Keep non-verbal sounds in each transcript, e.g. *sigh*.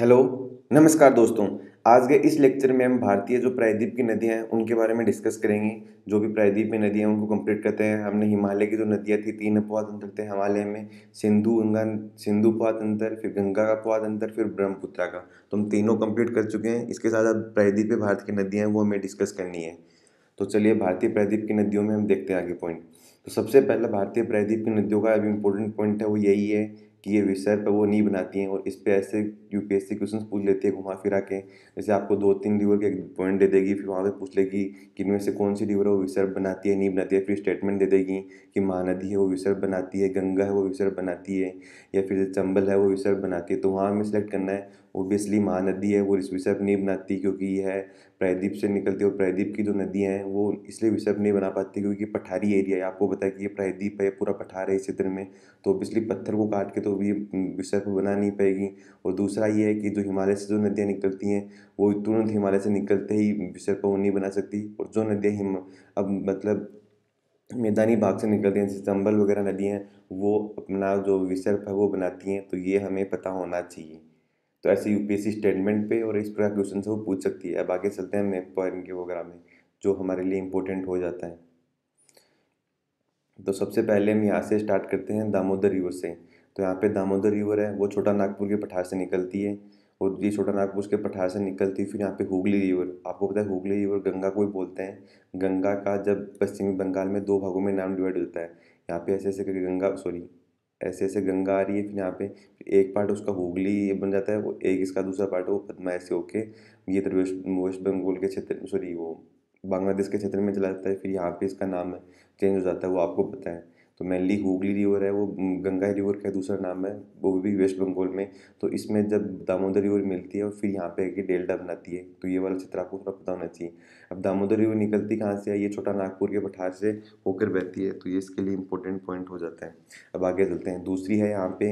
hello नमस्कार दोस्तों आज के इस लेक्चर में हम भारतीय जो प्रायद्वीप की नदियाँ हैं उनके बारे में डिस्कस करेंगे जो भी प्रायद्वीप में हैं उनको कंप्लीट करते हैं हमने हिमालय की जो नदियाँ थी तीन अपवाद अंतर थे हिमालय में सिंधु गंगा सिंधु अपवाद अंतर फिर गंगा का अपवाद अंतर फिर ब्रह्मपुत्रा का तो हम तीनों कम्प्लीट कर चुके हैं इसके साथ साथ प्रायद्वीप भारत की नदियाँ हैं वो हमें डिस्कस करनी है तो चलिए भारतीय प्रायद्वीप की नदियों में हम देखते हैं आगे पॉइंट तो सबसे पहला भारतीय प्रायद्वीप की नदियों का अभी इम्पोर्टेंट पॉइंट है वो यही है ये विषय पर वो नहीं बनाती हैं और इस पर ऐसे U P S C question पूछ लेती है घुमा फिरा के जैसे आपको दो तीन लीवर के पॉइंट दे देगी फिर वहाँ पर पूछ लेगी कि इनमें से कौन सी लीवर है वो विसर्प बनाती है नहीं बनाती है फिर स्टेटमेंट दे देगी कि महानदी है वो विसर्ग बनाती है गंगा है वो विसर्ग बनाती है या फिर चंबल है वो विसर्ग बनाती है तो वहाँ हमें सेलेक्ट करना है ओबियसली महानदी है वो इस विषभ नहीं बनाती क्योंकि यह प्रायदीप से निकलती है और प्रायदीप की जो नदियाँ हैं वो इसलिए विषभ नहीं बना पाती क्योंकि पठारी एरिया है आपको पता है कि ये प्रायदीप है पूरा पठार है इस क्षेत्र में तो ओबियसली पत्थर को काट के तो ये विषभ बना नहीं पाएगी और दूसरा ये है कि जो हिमालय से जो नदियाँ निकलती हैं वो तुरंत हिमालय से निकलते ही विषभ को नहीं बना सकती और जो नदियाँ हिम अब मतलब मैदानी भाग से निकलते हैं जैसे चंबल वगैरह नदियाँ वो अपना जो विसर्प है वो बनाती हैं तो ये हमें पता होना चाहिए तो ऐसे यू सी स्टेटमेंट पे और इस प्रकार क्वेश्चन से वो पूछ सकती है अब आगे चलते हैं मैप पॉइंट के वगैरह में जो हमारे लिए इम्पोर्टेंट हो जाता है तो सबसे पहले हम यहाँ से स्टार्ट करते हैं दामोदर रिवर से तो यहाँ पे दामोदर रिवर है वो छोटा नागपुर के पठार से निकलती है और ये छोटा नागपुर के पठार से निकलती है फिर यहाँ पे हुगली रिवर आपको पता है हुगली रिवर गंगा को भी बोलते हैं गंगा का जब पश्चिमी बंगाल में दो भागों में नाम डिवाइड होता है यहाँ पे ऐसे ऐसे करके गंगा सॉरी ऐसे ऐसे गंगा आ रही है फिर यहाँ पे एक पार्ट उसका हुगली बन जाता है वो एक इसका दूसरा पार्ट वो पदमा ऐसे होके ये तो वेस्ट वेस्ट बंगाल के क्षेत्र सॉरी वो बांग्लादेश के क्षेत्र में चला जाता है फिर यहाँ पे इसका नाम चेंज हो जाता है वो आपको पता है तो मेनली हुगली रिवर है वो गंगा रिवर का दूसरा नाम है वो भी वेस्ट बंगाल में तो इसमें जब दामोदर रिवर मिलती है और फिर यहाँ पे एक डेल्टा बनाती है तो ये वाला चित्र आपको थोड़ा पता होना चाहिए अब दामोदर रिवर निकलती कहाँ से है ये छोटा नागपुर के पठार से होकर बहती है तो ये इसके लिए इंपॉर्टेंट पॉइंट हो जाता है अब आगे चलते हैं दूसरी है यहाँ पे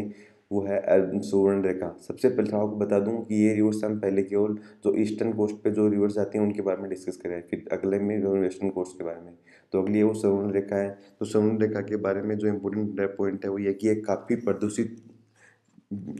वो है सुवर्ण रेखा सबसे पहले तो आपको बता दूं कि ये रिवर्स हम पहले केवल जो ईस्टर्न कोस्ट पे जो रिवर्स आते हैं उनके बारे में डिस्कस करें फिर अगले में वेस्टर्न कोस्ट के बारे में तो अगली है वो सुवर्ण रेखा है तो सुवर्ण रेखा के बारे में जो इम्पोर्टेंट पॉइंट है वो ये कि एक काफ़ी प्रदूषित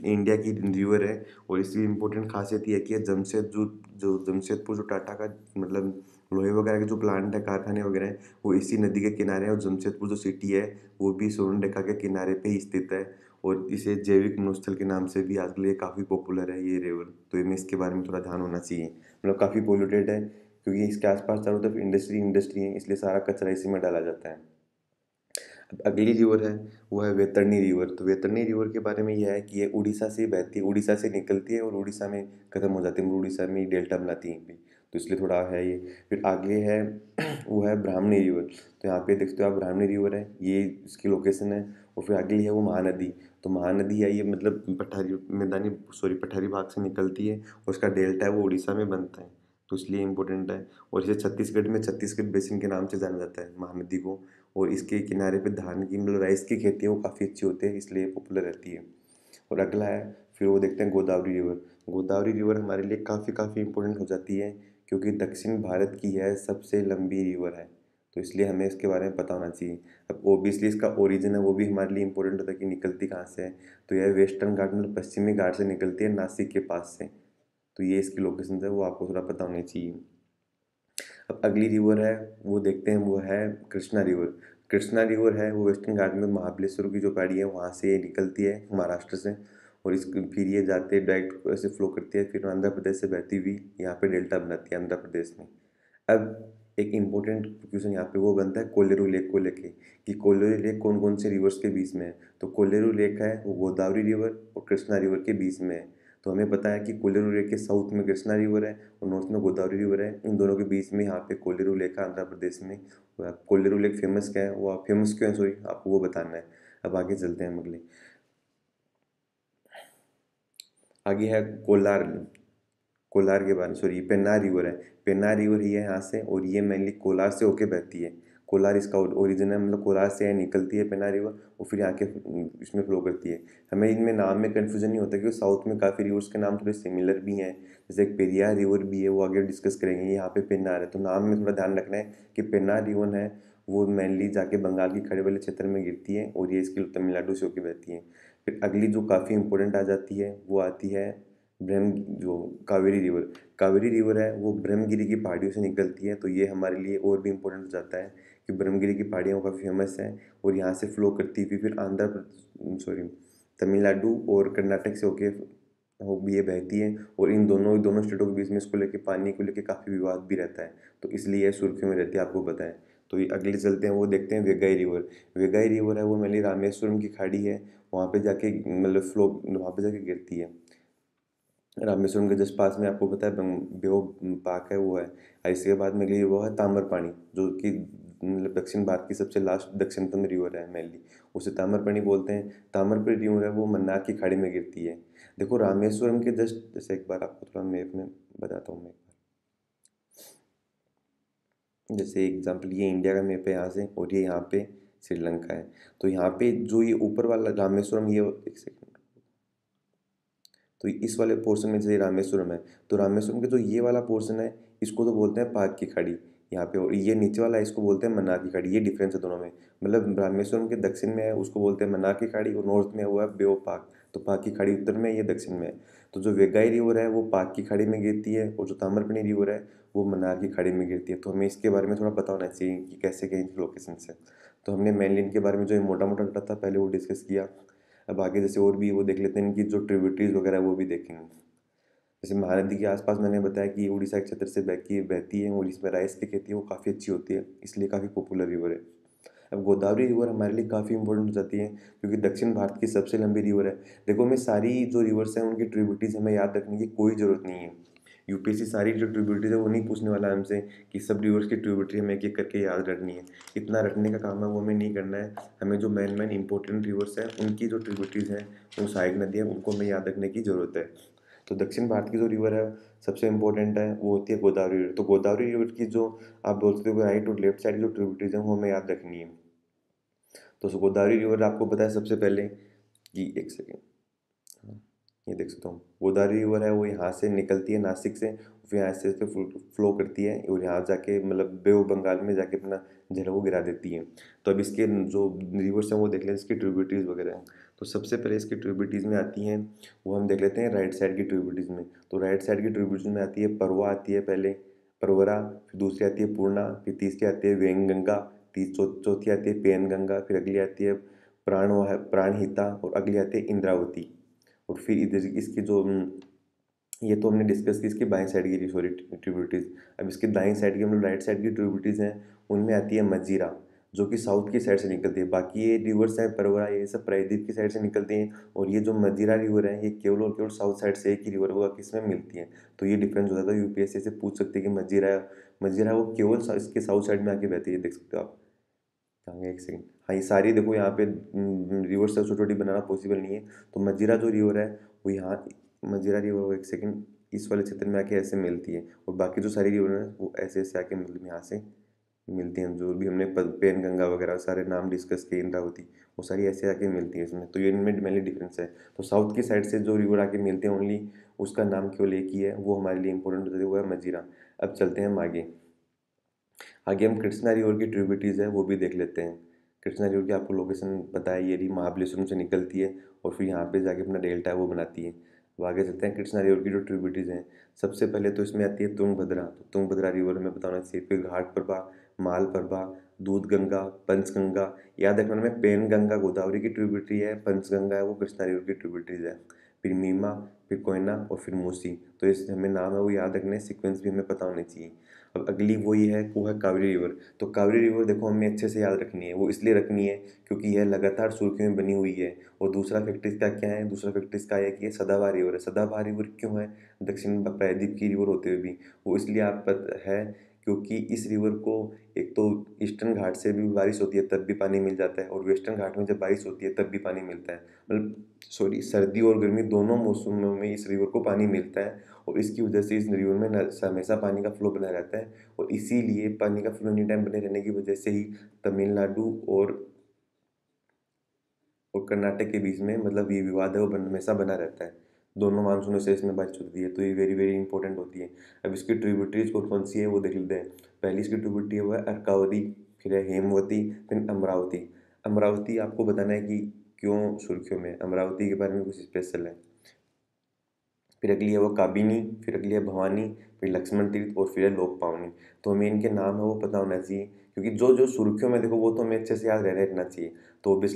इंडिया की रिवर है और इसकी इम्पोर्टेंट खासियत यह है कि जमशेद जो जो जमशेदपुर जो टाटा का मतलब लोहे वगैरह के जो प्लांट है कारखाने वगैरह हैं वो इसी नदी के किनारे हैं और जमशेदपुर जो सिटी है वो भी सोन रेखा के किनारे पे ही स्थित है और इसे जैविक मनोस्थल के नाम से भी आजकल ये काफ़ी पॉपुलर है ये रिवर तो इनमें इसके बारे में थोड़ा ध्यान होना चाहिए मतलब काफ़ी पोल्यूटेड है क्योंकि इसके आसपास चारों तरफ इंडस्ट्री इंडस्ट्री है इसलिए सारा कचरा इसी में डाला जाता है अब अगली रिवर है वो है वेतरनी रिवर तो वेतरनी रिवर के बारे में यह है कि ये उड़ीसा से बहती है उड़ीसा से निकलती है और उड़ीसा में ख़त्म हो जाती है मतलब उड़ीसा में डेल्टा बनाती है तो इसलिए थोड़ा है ये फिर आगे है वो है ब्राह्मणी रिवर तो यहाँ पे देखते हो आप ब्राह्मणी रिवर है ये इसकी लोकेशन है और फिर आगे है वो महानदी तो महानदी है ये मतलब पठारी मैदानी सॉरी पठारी भाग से निकलती है और उसका डेल्टा है वो उड़ीसा में बनता है तो इसलिए इम्पोर्टेंट है और इसे छत्तीसगढ़ में छत्तीसगढ़ बेसिन के नाम से जाना जाता है महानदी को और इसके किनारे पे धान की मतलब राइस की खेती है वो काफ़ी अच्छी होती है इसलिए पॉपुलर रहती है और अगला है फिर वो देखते हैं गोदावरी रिवर गोदावरी रिवर हमारे लिए काफ़ी काफ़ी इंपॉर्टेंट हो जाती है क्योंकि दक्षिण भारत की यह सबसे लंबी रिवर है तो इसलिए हमें इसके बारे में पता होना चाहिए अब ओबियसली इसका ओरिजिन है वो भी हमारे लिए इंपॉर्टेंट होता है कि निकलती कहाँ से है तो यह वेस्टर्न घाट मतलब पश्चिमी घाट से निकलती है नासिक के पास से तो ये इसकी लोकेशन है वो आपको थोड़ा पता होनी चाहिए अब अगली रिवर है वो देखते हैं वो है कृष्णा रिवर कृष्णा रिवर है वो वेस्टर्न घाट में महाबलेश्वर की जो पैड़ी है वहाँ से ये निकलती है महाराष्ट्र से और इस फिर ये जाते हैं डायरेक्ट ऐसे फ्लो करती है फिर आंध्र प्रदेश से बहती हुई यहाँ पे डेल्टा बनाती है आंध्र प्रदेश में अब एक इम्पोर्टेंट क्वेश्चन यहाँ पे वो बनता है कोलेरू लेक को लेके कि कोलेरू लेक कौन कौन से रिवर्स के बीच में है तो कोलेरू लेक है वो गोदावरी रिवर और कृष्णा रिवर के बीच में है तो हमें पता है कि कोलेरू लेक के साउथ में कृष्णा रिवर है और नॉर्थ में गोदावरी रिवर है इन दोनों के बीच में यहाँ पे कोलेरू लेक है आंध्र प्रदेश में कोलेरू लेक फेमस क्या है वो फेमस क्यों है सॉरी आपको वो बताना है अब आगे चलते हैं हम अगले आगे है कोलार कोलार के बारे में सॉरी पेन्ना रिवर है पेन्ना रिवर ही है यहाँ से और ये मेनली कोलार से होके बहती है कोलार इसका ओरिजिन है मतलब कोलार से निकलती है पेना रिवर और फिर यहाँ के हम्म, इसमें फ्लो करती है हमें इनमें नाम में कन्फ्यूजन नहीं होता क्योंकि साउथ में काफ़ी रिवर्स के नाम थोड़े सिमिलर भी हैं जैसे एक पेरिया रिवर भी है वो आगे डिस्कस करेंगे यहाँ पे पेन्नार है तो नाम में थोड़ा ध्यान रखना है कि पेन्नार रिवर है वो मेनली जाके बंगाल की खड़े वाले क्षेत्र में गिरती है और ये इसके तमिलनाडु से होकर बहती है फिर अगली जो काफ़ी इम्पोर्टेंट आ जाती है वो आती है ब्रह्म जो कावेरी रिवर कावेरी रिवर है वो ब्रह्मगिरी की पहाड़ियों से निकलती है तो ये हमारे लिए और भी इम्पोर्टेंट हो जाता है कि ब्रह्मगिरी की पहाड़ियाँ काफ़ी फेमस है और यहाँ से फ्लो करती हुई फिर आंध्र सॉरी तमिलनाडु और कर्नाटक से होके हो भी ये बहती है और इन दोनों दोनों स्टेटों के बीच में इसको लेके पानी को लेके काफ़ी विवाद भी रहता है तो इसलिए यह सुर्खियों में रहती है आपको बताएं तो ये अगले चलते हैं वो देखते हैं वेगाई रिवर वेगाई रिवर है वो मेरी रामेश्वरम की खाड़ी है वहाँ पे जाके मतलब फ्लो वहाँ पे जाके गिरती है रामेश्वरम के जस्ट पास में आपको पता है बेहो पाक है वो है और इसके बाद में लिए वो है पानी जो कि मतलब दक्षिण भारत की सबसे लास्ट दक्षिणतम रिवर है मेनली उसे ताम्रपाणी बोलते हैं ताम्रपाणी रिवर है वो मन्नार की खाड़ी में गिरती है देखो रामेश्वरम के जस्ट जैसे एक बार आपको थोड़ा मैप में बताता हूँ मैं जैसे एग्जांपल ये इंडिया का मैप है यहाँ से और ये यहाँ पे श्रीलंका है तो यहाँ पे जो ये ऊपर वाला रामेश्वरम ये एक सेकेंड तो इस वाले पोर्शन में जैसे रामेश्वरम है तो रामेश्वरम के जो ये वाला पोर्शन है इसको तो बोलते हैं पाक की खाड़ी यहाँ पे और ये नीचे वाला इसको बोलते हैं मन्नार की खाड़ी ये डिफरेंस है दोनों में मतलब रामेश्वरम के दक्षिण में है उसको बोलते हैं मन्नार की खाड़ी और नॉर्थ में हुआ है बेओ पाक तो पाक की खाड़ी उत्तर में है दक्षिण में है तो जो वेगाई रिवर है वो पाक की खाड़ी में गिरती है और जो ताम्रपणी रिवर है वो मनार की खाड़ी में गिरती है तो हमें इसके बारे में थोड़ा पता होना चाहिए कि कैसे कहीं लोकेशन से तो हमने लैंड के बारे में जो मोटा मोटा डाटा था पहले वो डिस्कस किया अब आगे जैसे और भी वो देख लेते हैं इनकी जो ट्रिब्यूटरीज वगैरह वो भी देखेंगे जैसे महानदी के आसपास मैंने बताया कि उड़ीसा के क्षेत्र से बहती बहती है और इसमें राइस की खेती है वो काफ़ी अच्छी होती है इसलिए काफ़ी पॉपुलर रिवर है अब गोदावरी रिवर हमारे लिए काफ़ी इंपॉर्टेंट हो जाती है क्योंकि दक्षिण भारत की सबसे लंबी रिवर है देखो हमें सारी जो रिवर्स हैं उनकी ट्रिब्यूटीज़ हमें याद रखने की कोई ज़रूरत नहीं है यूपीएससी सारी जो ट्रिब्यूटीज़ है वो नहीं पूछने वाला हमसे कि सब रिवर्स की ट्रिब्यूटरी हमें एक एक करके याद रखनी है इतना रखने का काम है वो हमें नहीं करना है हमें जो मेन मेन इंपॉर्टेंट रिवर्स हैं उनकी जो ट्रिब्यूटरीज हैं वो सहायक नदियाँ उनको हमें याद रखने की ज़रूरत है तो दक्षिण भारत की जो रिवर है सबसे इम्पोर्टेंट है वो होती है गोदावरी रिवर तो गोदावरी रिवर की जो आप बोल सकते हो राइट और लेफ्ट साइड जो ट्रिब्यूटरीज है वो हमें याद रखनी है तो गोदावरी रिवर आपको पता है सबसे पहले कि एक सेकेंड हाँ, ये देख सकता हूँ गोदावरी रिवर है वो यहाँ से निकलती है नासिक से फिर यहाँ से इस फ्लो करती है और यहाँ जाके मतलब बे बंगाल में जाके अपना है वो गिरा देती है तो अब इसके जो रिवर्स हैं वो देख लें इसकी ट्रिब्यूटीज़ वगैरह हैं तो सबसे पहले इसकी ट्रिब्यूटीज़ में आती हैं वो हम देख लेते हैं राइट साइड की ट्रिब्यूटीज़ में तो राइट साइड की ट्रिब्यूटीज़ में आती है परवा आती है पहले परवरा फिर दूसरी आती है पूर्णा फिर तीसरी आती है वेंगंगा गंगा चौथी आती है पेन गंगा फिर अगली आती है प्राण प्राणहिता और अगली आती है इंद्रावती और फिर इधर इसकी जो ये तो हमने डिस्कस की इसकी बाई साइड की सॉरी ट्रिब्यूटरीज अब इसके दाएं साइड की हम लोग राइट साइड की ट्रिब्यूटीज़ हैं उनमें आती है मजीरा जो कि साउथ की साइड से निकलती है बाकी ये रिवर्स हैं परवरा ये सब प्रायद्वीप की साइड से निकलती हैं और ये जो मजीरा रिवर है ये केवल और केवल साउथ साइड से एक ही रिवर होगा किसमें मिलती है तो ये डिफरेंस हो जाता है यूपीएससी से पूछ सकते हैं कि मजीरा मजीरा वो केवल इसके साउथ साइड में आके बहती है देख सकते हो आप आगे एक सेकेंड हाँ ये सारी देखो यहाँ पे रिवर्स हम्म, छोटी छोटी बनाना पॉसिबल नहीं है तो मजीरा जो रिवर है वो यहाँ मजीरा रिवर वो एक सेकंड इस वाले क्षेत्र में आके ऐसे मिलती है और बाकी जो सारी रिवर हैं वो ऐसे ऐसे आके मतलब यहाँ से मिलती हैं जो भी हमने पेन गंगा वगैरह सारे नाम डिस्कस किए इंद्रावती वो सारी ऐसे आके मिलती है इसमें तो ये इनमें मेनली डिफरेंस है तो साउथ की साइड से जो रिवर आके मिलते हैं ओनली उसका नाम केवल एक ही है वो हमारे लिए इंपॉर्टेंट होता है वो है मजीरा अब चलते हैं हम आगे आगे हम कृष्णा रिवर की ट्रिब्यूटीज़ है वो भी देख लेते हैं कृष्णा रिवर की आपको लोकेशन पता है ये भी महाबलेश्वरम से निकलती है और फिर यहाँ पे जाके अपना डेल्टा है वो बनाती है तो आगे चलते हैं कृष्णा रिवर की जो ट्रिब्यूटीज़ हैं सबसे पहले तो इसमें आती है तुंगभद्रा तो तुंगभद्रा रिवर हमें बताना चाहिए फिर घाट प्रभा माल प्रभा दूध गंगा पंचगंगा याद रखना में पेन गंगा गोदावरी की ट्रिब्यूटरी है पंचगंगा है वो कृष्णा रिवर की ट्रिब्यूटरीज है फिर मीमा फिर कोयना और फिर मूसी तो इस हमें नाम है वो याद रखने सीक्वेंस भी हमें पता होने चाहिए अब अगली वही है वो है कावरी रिवर तो कावरी रिवर देखो हमें अच्छे से याद रखनी है वो इसलिए रखनी है क्योंकि यह लगातार सुर्खियों में बनी हुई है और दूसरा फैक्ट्री इसका क्या है दूसरा फैक्ट्री इसका है कि यह सदाबहार रिवर है सदाबहार रिवर क्यों है दक्षिण प्रायद्वीप की रिवर होते हुए भी वो इसलिए आप है क्योंकि इस रिवर को एक तो ईस्टर्न घाट से भी बारिश होती है तब भी पानी मिल जाता है और वेस्टर्न घाट में जब बारिश होती है तब भी पानी मिलता है मतलब सॉरी सर्दी और गर्मी दोनों मौसमों में इस रिवर को पानी मिलता है और इसकी वजह से इस रिवर में हमेशा पानी का फ्लो बना रहता है और इसीलिए पानी का फ्लो एनी टाइम बने रहने की वजह से ही तमिलनाडु और और कर्नाटक के बीच में मतलब ये विवाद है वो हमेशा बना रहता है दोनों मानसूनों से इसमें बातचीत होती है तो ये वेरी वेरी इंपॉर्टेंट होती है अब इसकी ट्रिब्यूटरीज कौन कौन सी है वो देख लेते हैं पहली इसकी ट्रिब्यूटरी है अर्कावती फिर है हेमवती फिर अमरावती अमरावती आपको बताना है कि क्यों सुर्खियों में अमरावती के बारे में कुछ स्पेशल है फिर अगली है वो काबिनी फिर अगली है भवानी फिर लक्ष्मण तीर्थ और फिर है लोक पावनी तो हमें इनके नाम है वो पता होना चाहिए क्योंकि जो जो सुर्खियों में देखो वो तो हमें अच्छे से याद रहने चाहिए तो एस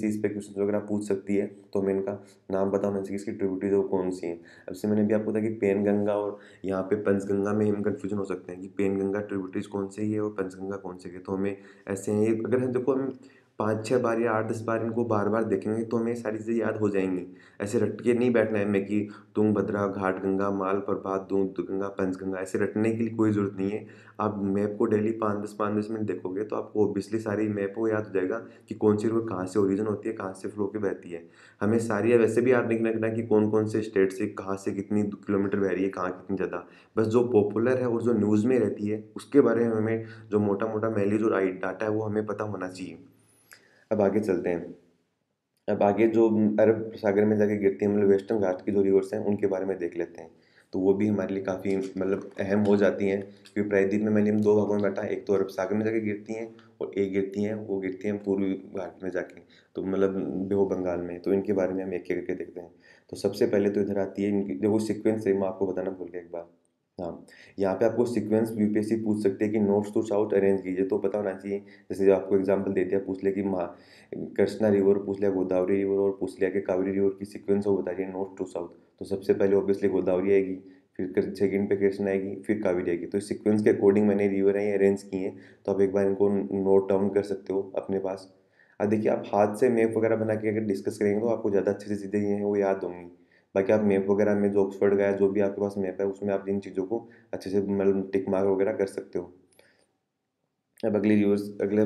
सी इस पर क्वेश्चन वगैरह पूछ सकती है तो हमें इनका नाम पता होना चाहिए इसकी ट्रिब्यूटीज वो तो कौन सी हैं अब से मैंने भी आपको बताया कि पेन गंगा और यहाँ पे पंचगंगा में हम कन्फ्यूजन हो सकते हैं कि पेन गंगा ट्रिब्यूटीज कौन सी है और पंचगंगा कौन से है तो हमें ऐसे हैं अगर हम देखो हम पाँच छः बार या आठ दस बार इनको बार बार देखेंगे तो हमें सारी चीज़ें याद हो जाएंगी ऐसे रट के नहीं बैठना है हमें कि भद्रा घाट गंगा माल प्रभात दूध गंगा पंचगंगा ऐसे रटने के लिए कोई ज़रूरत नहीं है आप मैप को डेली पाँच दस पाँच दस मिनट देखोगे तो आपको ऑब्वियसली सारी मैप को याद हो जाएगा कि कौन सी रोड कहाँ से ओरिजिन होती है कहाँ से फ्लो के बहती है हमें सारी वैसे भी याद नहीं रखना कि कौन कौन से स्टेट से कहाँ से कितनी किलोमीटर बह रही है कहाँ कितनी ज़्यादा बस जो पॉपुलर है और जो न्यूज़ में रहती है उसके बारे में हमें जो मोटा मोटा मैली जो डाटा है वो हमें पता होना चाहिए अब आगे चलते हैं अब आगे जो अरब सागर में जाके गिरती है मतलब वेस्टर्न घाट की जो रिवर्स हैं उनके बारे में देख लेते हैं तो वो भी हमारे लिए काफ़ी मतलब अहम हो जाती हैं क्योंकि प्रायद्वीप में मैंने हम दो भागों में बैठा एक तो अरब सागर में जाके गिरती हैं और एक गिरती हैं वो गिरती हैं पूर्वी घाट में जाके तो मतलब बेहो बंगाल में तो इनके बारे में हम एक एक करके देखते हैं तो सबसे पहले तो इधर आती है इनकी जो वो सिक्वेंस है मैं आपको बताना भूल गया एक बार हाँ यहाँ पे आपको सीक्वेंस यूपीएससी पूछ सकते हैं कि नोट्स टू साउथ अरेंज कीजिए तो पता होना चाहिए जैसे जो आपको एग्जांपल देते हैं पूछ लिया कि महा कृष्णा रिवर पूछ लिया गोदावरी रिवर और पूछ लिया कि कावेरी रिवर की सीक्वेंस वो बता रही है नोट्स टू साउथ तो सबसे पहले ऑब्वियसली गोदावरी आएगी फिर सेकेंड पे कृष्णा आएगी फिर कावेरी आएगी तो इस सीक्वेंस के अकॉर्डिंग मैंने रिवर हैं अरेंज किए हैं तो आप एक बार इनको नोट डाउन कर सकते हो अपने पास अब देखिए आप हाथ से मैप वगैरह बना के अगर डिस्कस करेंगे तो आपको ज़्यादा अच्छे से चीज़ें ये हैं वो याद होंगी बाकी आप मैप वगैरह में जो ऑक्सफर्ड का है जो भी आपके पास मैप है उसमें आप इन चीज़ों को अच्छे से मतलब टिक मार्क वगैरह कर सकते हो अब अगली रिवर्स अगले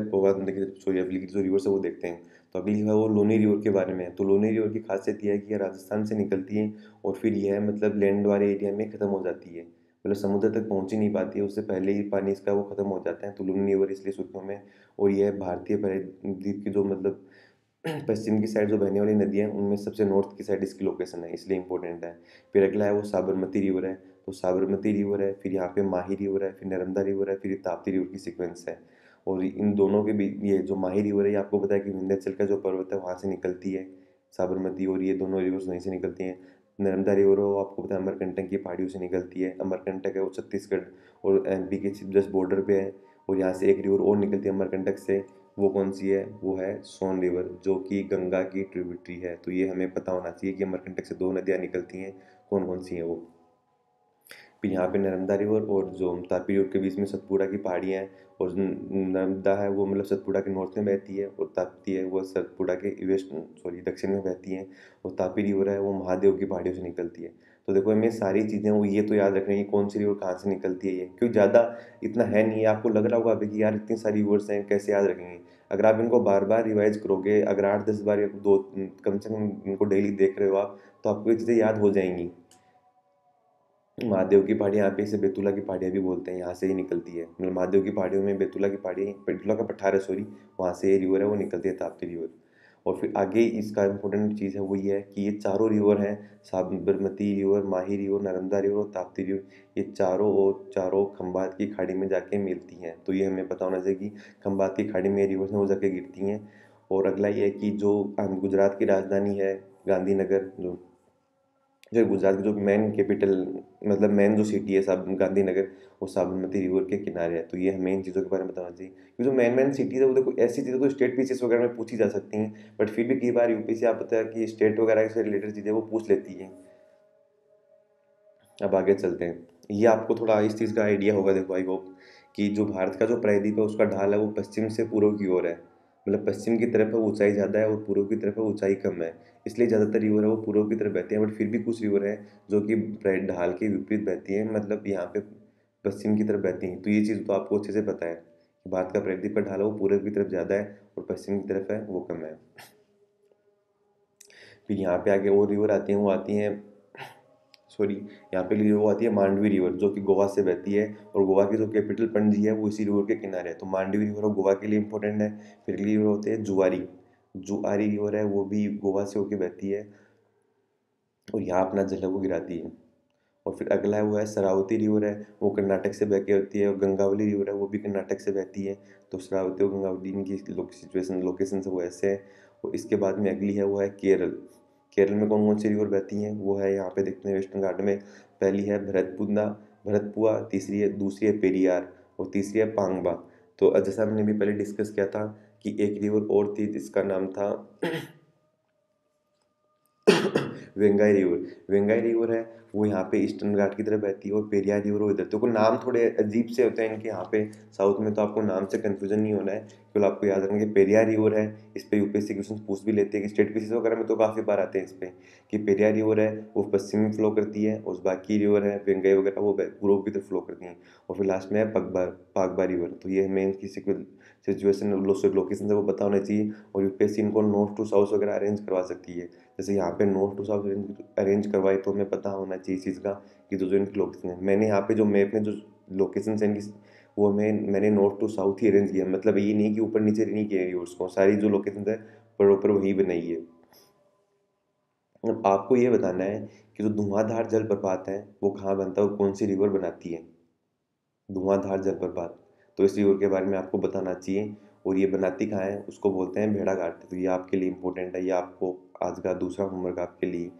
सॉरी जो रिवर्स है वो देखते हैं तो अगली है वो लोनी रिवर के बारे में तो लोनी रिवर की खासियत यह है कि यह राजस्थान से निकलती है और फिर यह मतलब लैंड वाले एरिया में ख़त्म हो जाती है मतलब समुद्र तक पहुंच ही नहीं पाती है उससे पहले ही पानी इसका वो ख़त्म हो जाता है तो लोनी रिवर इसलिए सुर्खियों में और यह भारतीय द्वीप की जो मतलब *clears throat* पश्चिम की साइड जो बहने वाली नदियाँ हैं उनमें सबसे नॉर्थ की साइड इसकी लोकेशन है इसलिए इंपॉर्टेंट है फिर अगला है वो साबरमती रिवर है तो साबरमती रिवर है फिर यहाँ पे माही रिवर है फिर नर्मदा रिवर है फिर ताप्ती रिवर की सिक्वेंस है और इन दोनों के बीच ये जो माही रिवर है ये आपको पता है कि विंध्याचल का जो पर्वत है वहाँ से निकलती है साबरमती और ये दोनों रिवर्स वहीं से निकलती हैं नर्मदा रिवर है वो आपको पता है अमरकंटक की पहाड़ियों से निकलती है अमरकंटक है वो छत्तीसगढ़ और एमपी के जस्ट बॉर्डर पे है और यहाँ से एक रिवर और निकलती है अमरकंटक से वो कौन सी है वो है सोन रिवर जो कि गंगा की ट्रिब्यूटरी है तो ये हमें पता होना चाहिए कि अमरकंटक से दो नदियाँ निकलती हैं कौन कौन सी हैं वो फिर यहाँ पे नर्मदा रिवर और जो तापी रोड के बीच में सतपुड़ा की पहाड़ियाँ हैं और नर्मदा है वो मतलब सतपुड़ा के नॉर्थ में बहती है और तापती है वो सतपुड़ा के वेस्ट सॉरी दक्षिण में बहती है और तापी रिवर है वो महादेव की पहाड़ियों से निकलती है तो देखो हमें सारी चीज़ें वो ये तो याद रखनी है कौन सी रिवर कहाँ से निकलती है ये क्योंकि ज़्यादा इतना है नहीं है आपको लग रहा होगा अभी कि यार इतनी सारी रिवर्स हैं कैसे याद रखेंगे अगर आप इनको बार बार रिवाइज करोगे अगर आठ दस बार या दो कम से कम इनको डेली देख रहे हो आप तो आपको ये चीज़ें याद हो जाएंगी महादेव की पहाड़ी यहाँ पे इसे बेतुला की पहाड़ियाँ भी बोलते हैं यहाँ से ही निकलती है मतलब महादेव की पहाड़ियों में बेतुला की पहाड़ी बेतुला का पठार है सॉरी वहाँ से ये रिवर है वो निकलती है ताप्ती रिवर और फिर आगे इसका इम्पोर्टेंट चीज़ है वो ये है कि ये चारों रिवर हैं Sabarmati river Mahi river Narmada river और ताप्ती रिवर ये चारों और चारों खम्बात की खाड़ी में जाके मिलती हैं तो ये हमें पता होना चाहिए कि खम्बात की खाड़ी में रिवर्स हैं वो जाके गिरती हैं और अगला ये है कि जो गुजरात की राजधानी है गांधीनगर जो जो गुजरात की जो मेन कैपिटल मतलब मेन जो सिटी है सब गांधीनगर वो साबरमती रिवर के किनारे है तो ये हमें इन चीज़ों के बारे में बताना चाहिए क्योंकि जो मेन मेन सिटी है वो देखो ऐसी चीज़ें तो स्टेट पीसीस वगैरह में पूछी जा सकती हैं बट फिर भी कई बार यूपी से आप बताया कि स्टेट वगैरह से रिलेटेड चीज़ें वो पूछ लेती हैं अब आगे चलते हैं ये आपको थोड़ा इस चीज़ का आइडिया होगा देखो आई होप कि जो भारत का जो प्रायद्वीप है उसका ढाल है वो पश्चिम से पूर्व की ओर है मतलब पश्चिम की तरफ ऊंचाई ज़्यादा है और पूर्व की तरफ ऊंचाई कम है इसलिए ज़्यादातर रिवर है वो पूर्व की तरफ बहती है बट फिर भी कुछ रिवर है जो कि ढाल के विपरीत बहती हैं मतलब यहाँ पे पश्चिम की तरफ बहती हैं तो ये चीज़ तो आपको अच्छे से पता है कि भारत का प्रायद्वीप का ढाल है वो पूर्व की तरफ ज़्यादा है और पश्चिम की तरफ है वो कम है फिर तो यहाँ पे आगे और रिवर आती हैं वो आती हैं सॉरी यहाँ पे वो आती है मांडवी रिवर जो कि गोवा से बहती है और गोवा की जो कैपिटल पणजी है वो इसी रिवर के किनारे है तो मांडवी रिवर और गोवा के लिए इंपॉर्टेंट है फिर अगली रिवर होते है जुआरी जुआरी रिवर है वो भी गोवा से होके बहती है और यहाँ अपना जल है वो गिराती है और फिर अगला है वो है सरावती रिवर है वो कर्नाटक से बह के होती है और गंगावली रिवर है वो भी कर्नाटक से बहती है तो सरावती और गंगावली इनकी सिचुएसन लोकेशन से वो ऐसे है और इसके बाद में अगली है वो है केरल केरल में कौन कौन सी रिवर बहती हैं वो है यहाँ पे देखते हैं वेस्टर्न घाट में पहली है भरतपुंदा भरतपुआ तीसरी है दूसरी है पेरियार और तीसरी है पांगबा तो जैसा हमने भी पहले डिस्कस किया था कि एक रिवर और थी जिसका नाम था वेंगाई रिवर वेंगाई रिवर है वो यहाँ पे ईस्टर्न घाट की तरफ बहती है और पेरिया रिवर इधर तो कोई नाम थोड़े अजीब से होते हैं इनके यहाँ पे साउथ में तो आपको नाम से कन्फ्यूजन नहीं होना है केवल आपको याद रखना कि पेरिया रिवर है इस पर यूपीएससी क्वेश्चन पूछ भी लेते हैं कि स्टेट बेसिस वगैरह में तो काफ़ी बार आते हैं इस पर कि पेरिया रिवर है वो पश्चिम में फ्लो करती है और बाकी रिवर है वेंगाई वगैरह वो पूर्व की तरफ फ्लो करती हैं और फिर लास्ट में है पगबा पागबा रिवर तो ये मेन किसी को सिचुएशन लोकेशन है वो पता होना चाहिए और यूपीएससी इनको नोट टू साउस वगैरह अरेंज करवा सकती है जैसे यहाँ पे नोट टू साउस अरेंज करवाए तो हमें पता होना चाहिए इस चीज़ का कि जो जो इनकी लोकेशन है मैंने यहाँ पे जो मैप में जो लोकेशन है इनकी वो मैं मैंने नॉर्थ टू साउथ ही अरेंज किया मतलब ये नहीं कि ऊपर नीचे नहीं किया है उसको सारी जो लोकेशन है प्रॉपर वही बनाई है अब आपको ये बताना है कि जो धुआंधार जलप्रपात है वो कहाँ बनता है और कौन सी रिवर बनाती है धुआंधार जलप्रपात तो इस रिवर के बारे में आपको बताना चाहिए और ये बनाती कहाँ है उसको बोलते हैं भेड़ा घाट तो ये आपके लिए इम्पोर्टेंट है ये आपको आज का दूसरा होमवर्क आपके लिए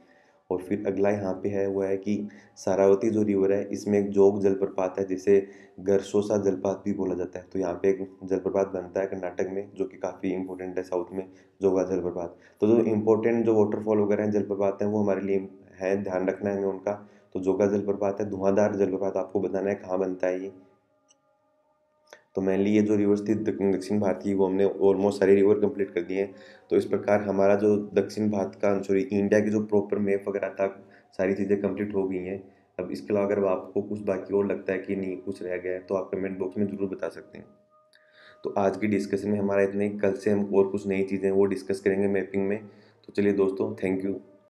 और फिर अगला यहाँ पे है वो है कि सारावती जो रिवर है इसमें एक जोग जलप्रपात है जिसे गरसोसा जलपात भी बोला जाता है तो यहाँ पे एक जलप्रपात बनता है कर्नाटक में जो कि काफ़ी इंपॉर्टेंट है साउथ में जोगा जलप्रपात तो जो इम्पोर्टेंट जो वाटरफॉल वगैरह हैं जलप्रपात हैं वो हमारे लिए हैं ध्यान रखना है हमें उनका तो जोगा जलप्रपात है धुआंधार जलप्रपात आपको बताना है कहाँ बनता है ये तो मेनली ये जो रिवर्स थी दक्षिण भारत की वो हमने ऑलमोस्ट सारी रिवर कंप्लीट कर दी हैं तो इस प्रकार हमारा जो दक्षिण भारत का सॉरी इंडिया के जो प्रॉपर मैप वगैरह था सारी चीज़ें कंप्लीट हो गई हैं अब इसके अलावा अगर आपको कुछ बाकी और लगता है कि नहीं कुछ रह गया है तो आप कमेंट बॉक्स में ज़रूर बता सकते हैं तो आज की डिस्कशन में हमारा इतने कल से हम और कुछ नई चीज़ें वो डिस्कस करेंगे मैपिंग में तो चलिए दोस्तों थैंक यू